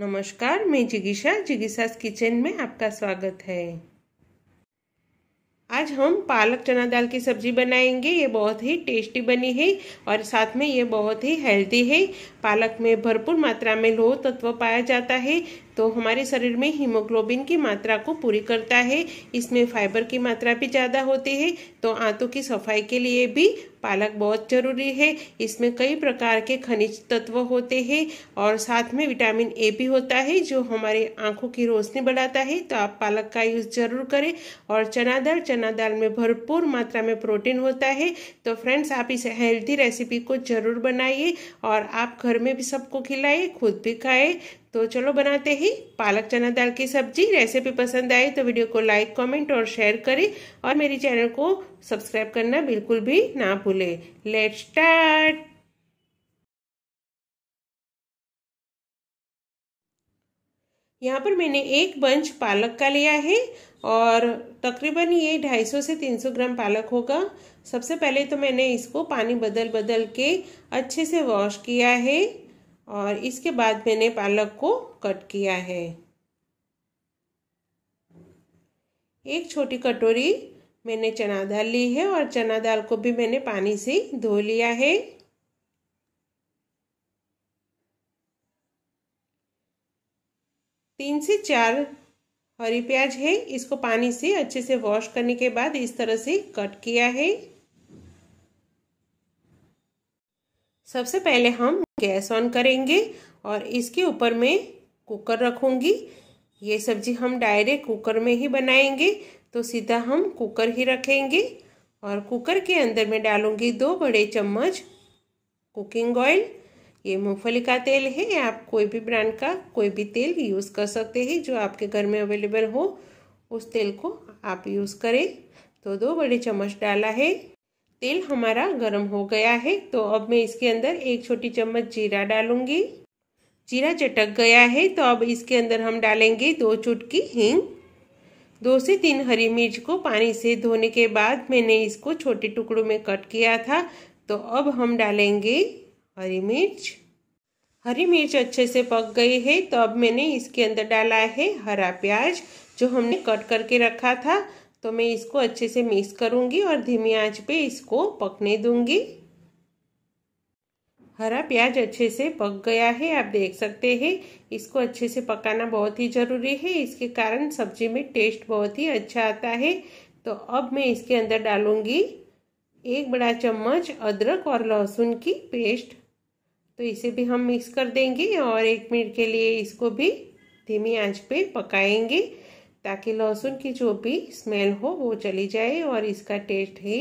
नमस्कार मैं जिगिशा जिगिशास किचन में आपका स्वागत है आज हम पालक चना दाल की सब्जी बनाएंगे ये बहुत ही टेस्टी बनी है और साथ में ये बहुत ही हेल्दी है पालक में भरपूर मात्रा में लोह तत्व पाया जाता है तो हमारे शरीर में हीमोग्लोबिन की मात्रा को पूरी करता है इसमें फाइबर की मात्रा भी ज़्यादा होती है तो आंतों की सफाई के लिए भी पालक बहुत ज़रूरी है इसमें कई प्रकार के खनिज तत्व होते हैं और साथ में विटामिन ए भी होता है जो हमारे आंखों की रोशनी बढ़ाता है तो आप पालक का यूज़ ज़रूर करें और चना दाल चना दाल में भरपूर मात्रा में प्रोटीन होता है तो फ्रेंड्स आप इस हेल्थी रेसिपी को ज़रूर बनाइए और आप घर में भी सबको खिलाए खुद भी खाएँ तो चलो बनाते ही पालक चना दाल की सब्जी रेसिपी पसंद आए तो वीडियो को लाइक कमेंट और शेयर करें और मेरे चैनल को सब्सक्राइब करना बिल्कुल भी ना भूलें लेट स्टार्ट यहाँ पर मैंने एक बंच पालक का लिया है और तकरीबन ये 250 से 300 ग्राम पालक होगा सबसे पहले तो मैंने इसको पानी बदल बदल के अच्छे से वॉश किया है और इसके बाद मैंने पालक को कट किया है एक छोटी कटोरी मैंने चना दाल ली है और चना दाल को भी मैंने पानी से धो लिया है तीन से चार हरी प्याज है इसको पानी से अच्छे से वॉश करने के बाद इस तरह से कट किया है सबसे पहले हम गैस ऑन करेंगे और इसके ऊपर मैं कुकर रखूँगी ये सब्जी हम डायरेक्ट कुकर में ही बनाएंगे तो सीधा हम कुकर ही रखेंगे और कुकर के अंदर मैं डालूँगी दो बड़े चम्मच कुकिंग ऑयल ये मूंगफली का तेल है आप कोई भी ब्रांड का कोई भी तेल यूज़ कर सकते हैं जो आपके घर में अवेलेबल हो उस तेल को आप यूज़ करें तो दो बड़े चम्मच डाला है तेल हमारा गर्म हो गया है तो अब मैं इसके अंदर एक छोटी चम्मच जीरा डालूंगी जीरा चटक गया है तो अब इसके अंदर हम डालेंगे दो चुटकी हिंग दो से तीन हरी मिर्च को पानी से धोने के बाद मैंने इसको छोटे टुकड़ों में कट किया था तो अब हम डालेंगे हरी मिर्च हरी मिर्च अच्छे से पक गई है तो अब मैंने इसके अंदर डाला है हरा प्याज जो हमने कट करके रखा था तो मैं इसको अच्छे से मिक्स करूँगी और धीमी आंच पे इसको पकने दूंगी हरा प्याज अच्छे से पक गया है आप देख सकते हैं इसको अच्छे से पकाना बहुत ही ज़रूरी है इसके कारण सब्जी में टेस्ट बहुत ही अच्छा आता है तो अब मैं इसके अंदर डालूंगी एक बड़ा चम्मच अदरक और लहसुन की पेस्ट तो इसे भी हम मिक्स कर देंगे और एक मिनट के लिए इसको भी धीमी आंच पे पकाएंगे ताकि लहसुन की जो भी स्मेल हो वो चली जाए और इसका टेस्ट ही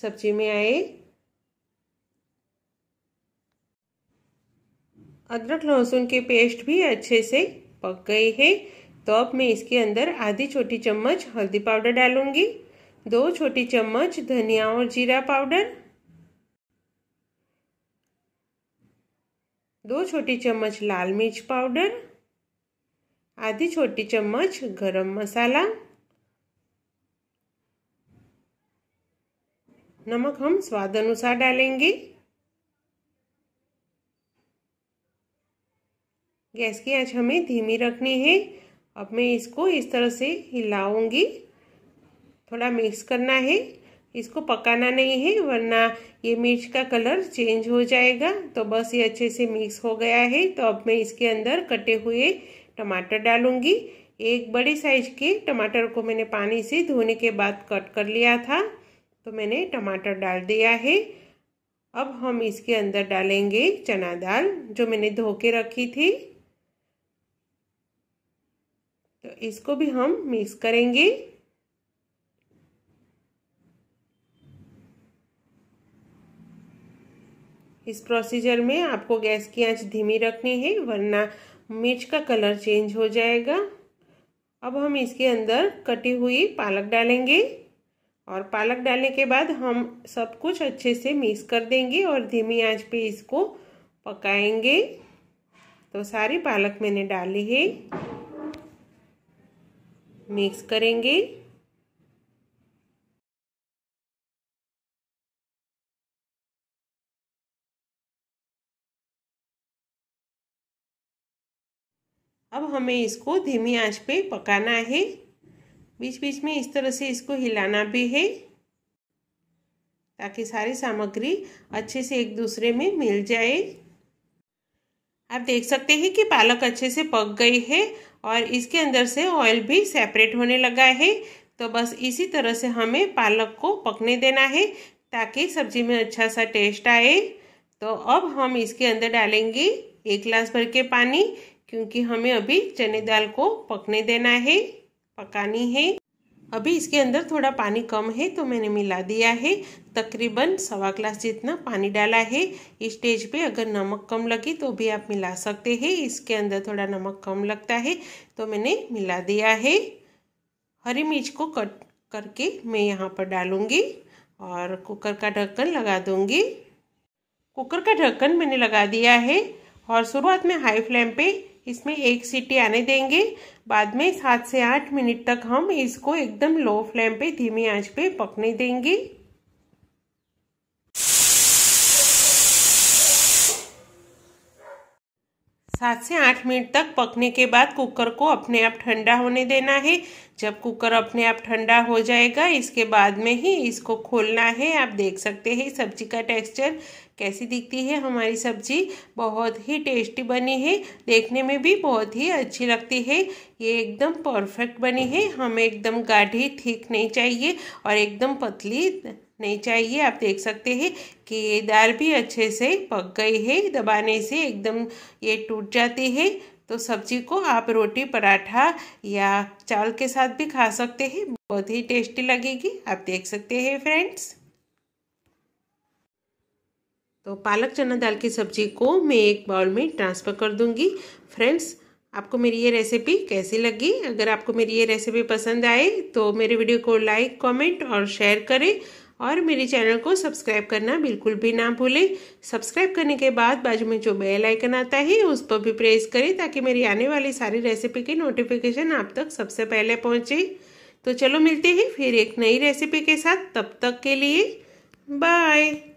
सब्जी में आए अदरक लहसुन की पेस्ट भी अच्छे से पक गई है तो अब मैं इसके अंदर आधी छोटी चम्मच हल्दी पाउडर डालूंगी दो छोटी चम्मच धनिया और जीरा पाउडर दो छोटी चम्मच लाल मिर्च पाउडर आधी छोटी चम्मच गरम मसाला नमक हम स्वाद अनुसार डालेंगे गैस की आंच हमें धीमी रखनी है अब मैं इसको इस तरह से हिलाऊंगी थोड़ा मिक्स करना है इसको पकाना नहीं है वरना ये मिर्च का कलर चेंज हो जाएगा तो बस ये अच्छे से मिक्स हो गया है तो अब मैं इसके अंदर कटे हुए टमाटर डालूंगी एक बड़े साइज के टमाटर को मैंने पानी से धोने के बाद कट कर लिया था तो मैंने टमाटर डाल दिया है अब हम इसके अंदर डालेंगे चना दाल जो मैंने धो के रखी थी तो इसको भी हम मिक्स करेंगे इस प्रोसीजर में आपको गैस की आंच धीमी रखनी है वरना मिर्च का कलर चेंज हो जाएगा अब हम इसके अंदर कटी हुई पालक डालेंगे और पालक डालने के बाद हम सब कुछ अच्छे से मिक्स कर देंगे और धीमी आंच पे इसको पकाएंगे तो सारी पालक मैंने डाली है मिक्स करेंगे अब हमें इसको धीमी आंच पे पकाना है बीच बीच में इस तरह से इसको हिलाना भी है ताकि सारी सामग्री अच्छे से एक दूसरे में मिल जाए आप देख सकते हैं कि पालक अच्छे से पक गई है और इसके अंदर से ऑयल भी सेपरेट होने लगा है तो बस इसी तरह से हमें पालक को पकने देना है ताकि सब्जी में अच्छा सा टेस्ट आए तो अब हम इसके अंदर डालेंगे एक गिलास भर के पानी क्योंकि हमें अभी चने दाल को पकने देना है पकानी है अभी इसके अंदर थोड़ा पानी कम है तो मैंने मिला दिया है तकरीबन सवा ग्लास जितना पानी डाला है इस स्टेज पे अगर नमक कम लगे तो भी आप मिला सकते हैं इसके अंदर थोड़ा नमक कम लगता है तो मैंने मिला दिया है हरी मिर्च को कट करके मैं यहाँ पर डालूँगी और कुकर का ढक्कन लगा दूँगी कुकर का ढक्कन मैंने लगा दिया है और शुरुआत में हाई फ्लेम पे इसमें एक सीटी आने देंगे बाद में सात से आठ मिनट तक हम इसको एकदम लो फ्लेम पे धीमी आंच पे पकने देंगे सात से आठ मिनट तक पकने के बाद कुकर को अपने आप ठंडा होने देना है जब कुकर अपने आप ठंडा हो जाएगा इसके बाद में ही इसको खोलना है आप देख सकते हैं सब्जी का टेक्सचर कैसी दिखती है हमारी सब्जी बहुत ही टेस्टी बनी है देखने में भी बहुत ही अच्छी लगती है ये एकदम परफेक्ट बनी है हमें एकदम गाढ़ी ठीक नहीं चाहिए और एकदम पतली नहीं चाहिए आप देख सकते हैं कि ये दाल भी अच्छे से पक गई है दबाने से एकदम ये टूट जाती है तो सब्जी को आप रोटी पराठा या चावल के साथ भी खा सकते हैं बहुत ही टेस्टी लगेगी आप देख सकते हैं फ्रेंड्स तो पालक चना दाल की सब्जी को मैं एक बाउल में ट्रांसफ़र कर दूंगी फ्रेंड्स आपको मेरी ये रेसिपी कैसी लगी अगर आपको मेरी ये रेसिपी पसंद आए तो मेरे वीडियो को लाइक कमेंट और शेयर करें और मेरे चैनल को सब्सक्राइब करना बिल्कुल भी ना भूलें सब्सक्राइब करने के बाद बाजू में जो बेल आइकन आता है उस पर भी प्रेस करें ताकि मेरी आने वाली सारी रेसिपी की नोटिफिकेशन आप तक सबसे पहले पहुँचे तो चलो मिलते हैं फिर एक नई रेसिपी के साथ तब तक के लिए बाय